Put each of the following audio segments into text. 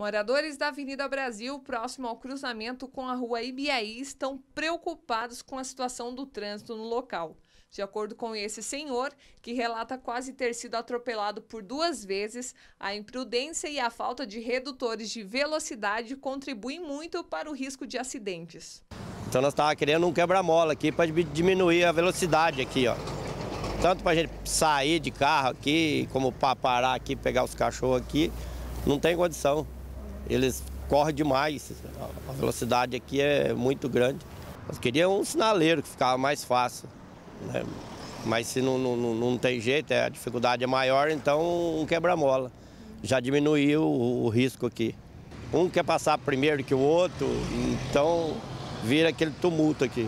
Moradores da Avenida Brasil, próximo ao cruzamento com a rua Ibiaí, estão preocupados com a situação do trânsito no local. De acordo com esse senhor, que relata quase ter sido atropelado por duas vezes, a imprudência e a falta de redutores de velocidade contribuem muito para o risco de acidentes. Então nós estávamos querendo um quebra-mola aqui para diminuir a velocidade aqui, ó. Tanto para a gente sair de carro aqui, como para parar aqui, pegar os cachorros aqui, não tem condição eles correm demais. A velocidade aqui é muito grande. Eu queria um sinaleiro que ficava mais fácil. Né? Mas se não, não, não tem jeito, é, a dificuldade é maior, então um quebra-mola. Já diminuiu o, o risco aqui. Um quer passar primeiro que o outro, então vira aquele tumulto aqui.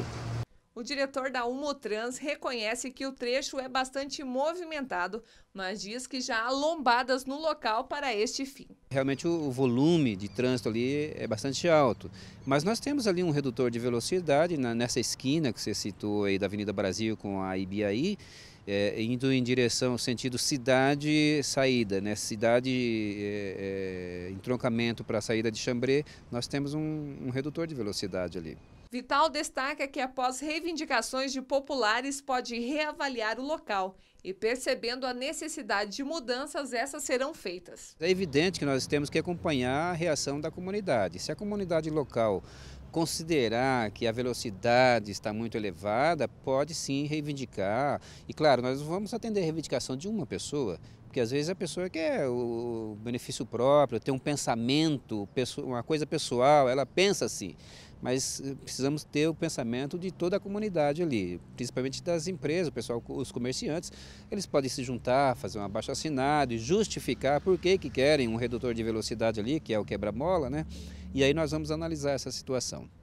O diretor da Humotrans reconhece que o trecho é bastante movimentado, mas diz que já há lombadas no local para este fim. Realmente o volume de trânsito ali é bastante alto, mas nós temos ali um redutor de velocidade nessa esquina que você citou aí da Avenida Brasil com a IBAI é, indo em direção, sentido cidade-saída, né? cidade é, é, entroncamento para a saída de Chambré, nós temos um, um redutor de velocidade ali. Vital destaca que após reivindicações de populares pode reavaliar o local e percebendo a necessidade de mudanças, essas serão feitas. É evidente que nós temos que acompanhar a reação da comunidade. Se a comunidade local considerar que a velocidade está muito elevada, pode sim reivindicar. E claro, nós vamos atender a reivindicação de uma pessoa, porque às vezes a pessoa quer o benefício próprio, tem um pensamento, uma coisa pessoal, ela pensa assim mas eh, precisamos ter o pensamento de toda a comunidade ali, principalmente das empresas, o pessoal, os comerciantes, eles podem se juntar, fazer um abaixo assinado e justificar por que, que querem um redutor de velocidade ali, que é o quebra-mola, né? E aí nós vamos analisar essa situação.